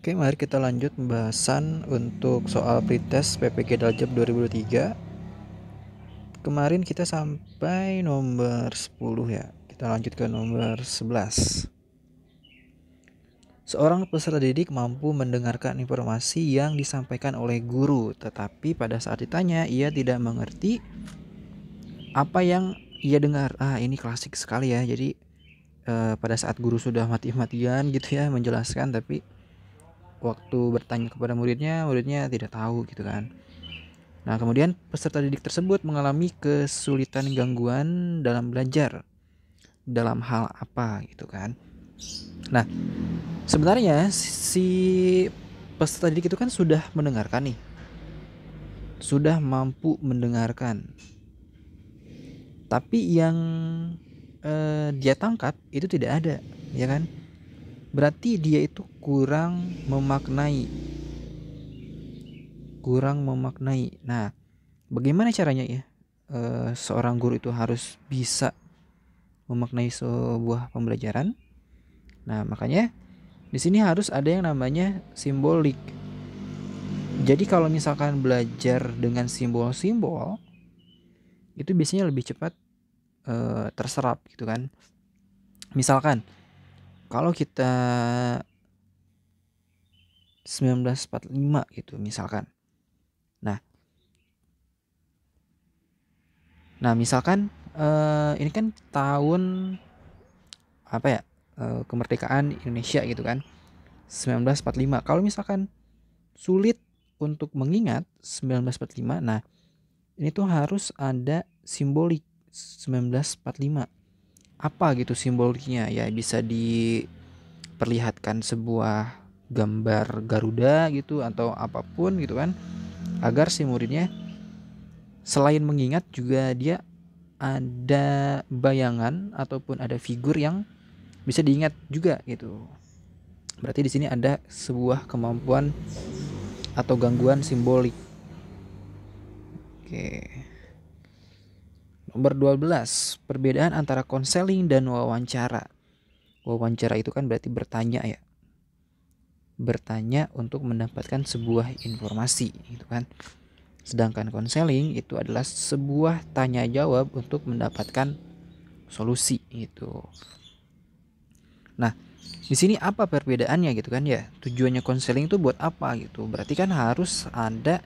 Oke, mari kita lanjut pembahasan untuk soal pretest PPG Daljab 2023. Kemarin kita sampai nomor 10 ya. Kita lanjut ke nomor 11. Seorang peserta didik mampu mendengarkan informasi yang disampaikan oleh guru, tetapi pada saat ditanya ia tidak mengerti apa yang ia dengar. Ah, ini klasik sekali ya. Jadi eh, pada saat guru sudah mati-matian gitu ya menjelaskan tapi waktu bertanya kepada muridnya, muridnya tidak tahu gitu kan. Nah, kemudian peserta didik tersebut mengalami kesulitan gangguan dalam belajar. Dalam hal apa gitu kan. Nah, sebenarnya si peserta didik itu kan sudah mendengarkan nih. Sudah mampu mendengarkan. Tapi yang eh, dia tangkap itu tidak ada, ya kan? berarti dia itu kurang memaknai kurang memaknai nah bagaimana caranya ya e, seorang guru itu harus bisa memaknai sebuah pembelajaran nah makanya di sini harus ada yang namanya simbolik jadi kalau misalkan belajar dengan simbol-simbol itu biasanya lebih cepat e, terserap gitu kan misalkan kalau kita 1945 gitu misalkan. Nah. Nah, misalkan uh, ini kan tahun apa ya? Uh, kemerdekaan Indonesia gitu kan. 1945. Kalau misalkan sulit untuk mengingat 1945, nah ini tuh harus ada simbolik 1945 apa gitu simbolnya ya bisa diperlihatkan sebuah gambar Garuda gitu atau apapun gitu kan agar si muridnya selain mengingat juga dia ada bayangan ataupun ada figur yang bisa diingat juga gitu. Berarti di sini ada sebuah kemampuan atau gangguan simbolik. Oke. Okay. Nomor 12, perbedaan antara konseling dan wawancara. Wawancara itu kan berarti bertanya ya. Bertanya untuk mendapatkan sebuah informasi, gitu kan. Sedangkan konseling itu adalah sebuah tanya jawab untuk mendapatkan solusi gitu. Nah, di sini apa perbedaannya gitu kan ya? Tujuannya konseling itu buat apa gitu? Berarti kan harus ada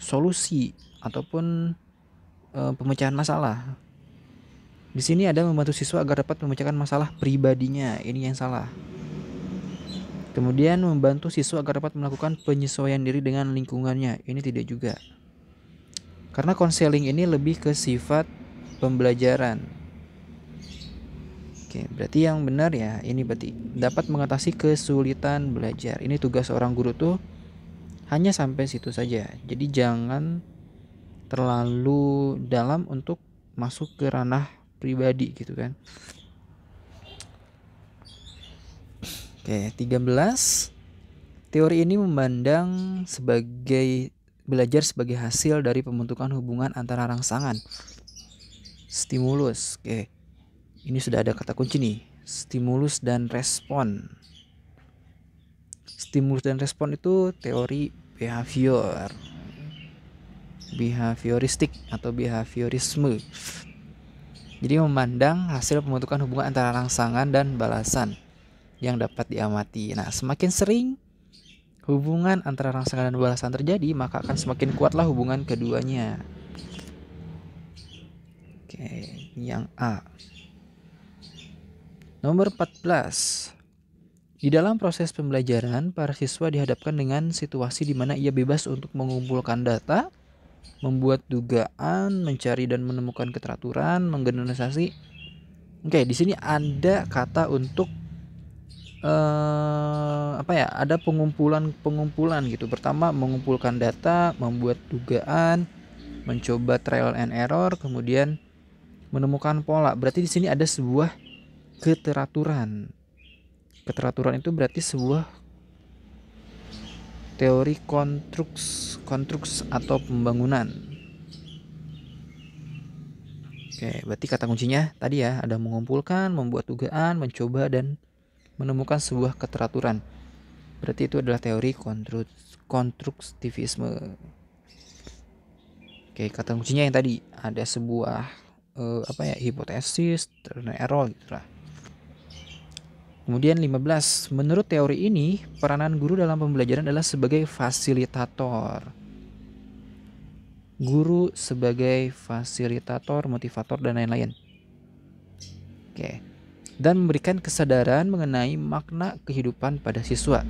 solusi ataupun e, pemecahan masalah. Di sini ada membantu siswa agar dapat memecahkan masalah pribadinya. Ini yang salah. Kemudian membantu siswa agar dapat melakukan penyesuaian diri dengan lingkungannya. Ini tidak juga. Karena konseling ini lebih ke sifat pembelajaran. Oke, berarti yang benar ya ini berarti dapat mengatasi kesulitan belajar. Ini tugas seorang guru tuh hanya sampai situ saja. Jadi jangan terlalu dalam untuk masuk ke ranah pribadi gitu kan. Oke, 13 teori ini memandang sebagai belajar sebagai hasil dari pembentukan hubungan antara rangsangan stimulus. Oke. Ini sudah ada kata kunci nih, stimulus dan respon. Stimulus dan respon itu teori behavior behavioristik atau behaviorisme. Jadi memandang hasil pembentukan hubungan antara rangsangan dan balasan yang dapat diamati. Nah, semakin sering hubungan antara rangsangan dan balasan terjadi, maka akan semakin kuatlah hubungan keduanya. Oke, yang A. Nomor 14. Di dalam proses pembelajaran, para siswa dihadapkan dengan situasi di mana ia bebas untuk mengumpulkan data, membuat dugaan, mencari dan menemukan keteraturan, menggeneralisasi. Oke, di sini ada kata untuk eh, apa ya? Ada pengumpulan-pengumpulan gitu. Pertama mengumpulkan data, membuat dugaan, mencoba trial and error, kemudian menemukan pola. Berarti di sini ada sebuah keteraturan. Keteraturan itu berarti sebuah teori konstruks konstruks atau pembangunan oke berarti kata kuncinya tadi ya ada mengumpulkan membuat dugaan mencoba dan menemukan sebuah keteraturan berarti itu adalah teori konstruktivisme oke kata kuncinya yang tadi ada sebuah eh, apa ya hipotesis error gitulah Kemudian 15, menurut teori ini, peranan guru dalam pembelajaran adalah sebagai fasilitator. Guru sebagai fasilitator, motivator, dan lain-lain. Oke. Dan memberikan kesadaran mengenai makna kehidupan pada siswa.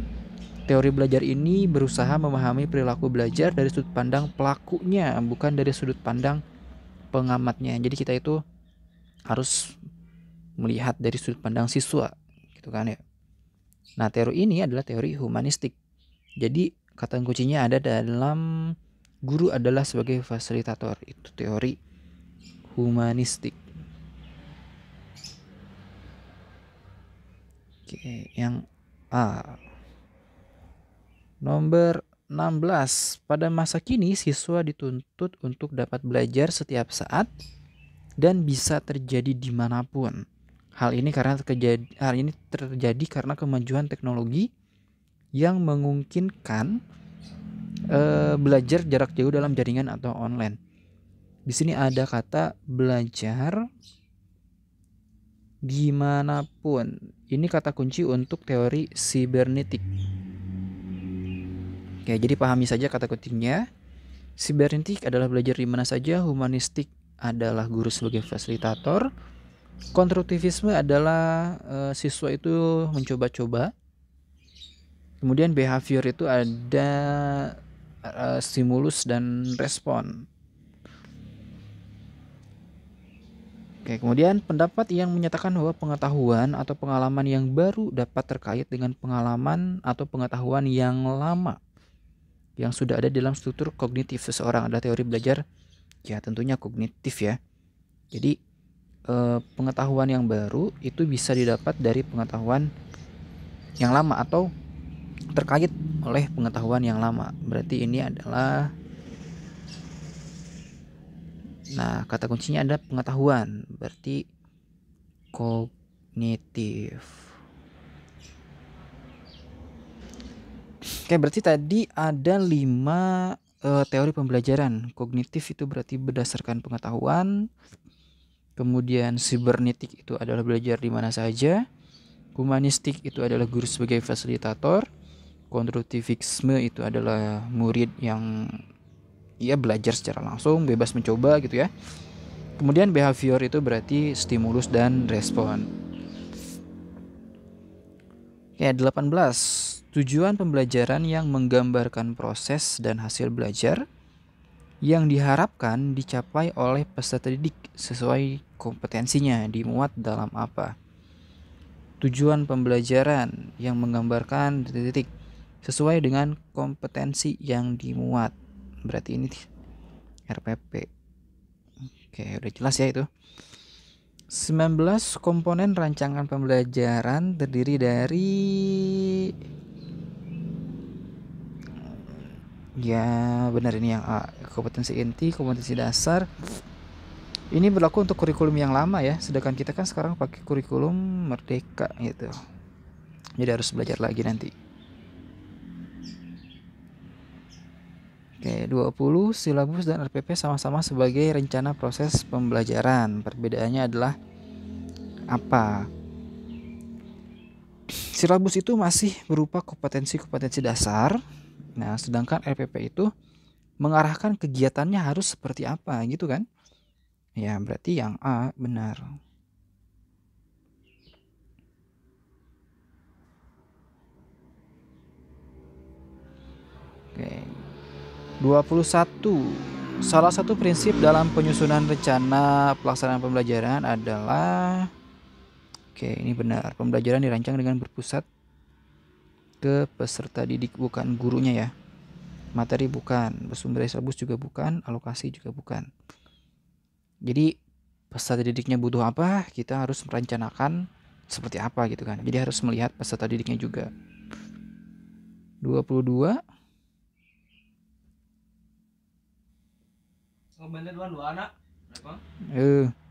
Teori belajar ini berusaha memahami perilaku belajar dari sudut pandang pelakunya, bukan dari sudut pandang pengamatnya. Jadi kita itu harus melihat dari sudut pandang siswa gitu kan ya. Nah, teori ini adalah teori humanistik. Jadi, kata kuncinya ada dalam guru adalah sebagai fasilitator. Itu teori humanistik. Oke, yang A. Nomor 16. Pada masa kini siswa dituntut untuk dapat belajar setiap saat dan bisa terjadi dimanapun. Hal ini karena terjadi, hal ini terjadi karena kemajuan teknologi yang memungkinkan uh, belajar jarak jauh dalam jaringan atau online. Di sini ada kata belajar dimanapun. Ini kata kunci untuk teori sibernetik. Oke, jadi pahami saja kata kuncinya. Sibernetik adalah belajar di mana saja, humanistik adalah guru sebagai fasilitator, konstruktivisme adalah e, siswa itu mencoba-coba. Kemudian behavior itu ada e, stimulus dan respon. Oke, kemudian pendapat yang menyatakan bahwa pengetahuan atau pengalaman yang baru dapat terkait dengan pengalaman atau pengetahuan yang lama yang sudah ada dalam struktur kognitif seseorang adalah teori belajar ya tentunya kognitif ya. Jadi e, pengetahuan yang baru itu bisa didapat dari pengetahuan yang lama atau terkait oleh pengetahuan yang lama. Berarti ini adalah Nah, kata kuncinya ada pengetahuan, berarti kognitif. Oke, berarti tadi ada lima uh, teori pembelajaran. Kognitif itu berarti berdasarkan pengetahuan, Kemudian sibernetik itu adalah belajar di mana saja. Humanistik itu adalah guru sebagai fasilitator. Konstruktivisme itu adalah murid yang ia ya, belajar secara langsung, bebas mencoba gitu ya. Kemudian behavior itu berarti stimulus dan respon. Ya, 18. Tujuan pembelajaran yang menggambarkan proses dan hasil belajar yang diharapkan dicapai oleh peserta didik sesuai kompetensinya dimuat dalam apa. Tujuan pembelajaran yang menggambarkan titik-titik sesuai dengan kompetensi yang dimuat. Berarti ini RPP. Oke, udah jelas ya itu. 19 komponen rancangan pembelajaran terdiri dari ya benar ini yang A kompetensi inti kompetensi dasar ini berlaku untuk kurikulum yang lama ya, sedangkan kita kan sekarang pakai kurikulum merdeka gitu. Jadi harus belajar lagi nanti. Oke, 20 silabus dan RPP sama-sama sebagai rencana proses pembelajaran. Perbedaannya adalah apa? Silabus itu masih berupa kompetensi-kompetensi dasar. Nah, sedangkan RPP itu mengarahkan kegiatannya harus seperti apa gitu kan? Ya, berarti yang A benar. Oke. 21. Salah satu prinsip dalam penyusunan rencana pelaksanaan pembelajaran adalah Oke, ini benar. Pembelajaran dirancang dengan berpusat ke peserta didik bukan gurunya ya. Materi bukan, sumber daya syllabus juga bukan, alokasi juga bukan. Jadi peserta didiknya butuh apa, kita harus merencanakan seperti apa gitu kan. Jadi harus melihat peserta didiknya juga. 22 Oh, bener dua anak. Eh.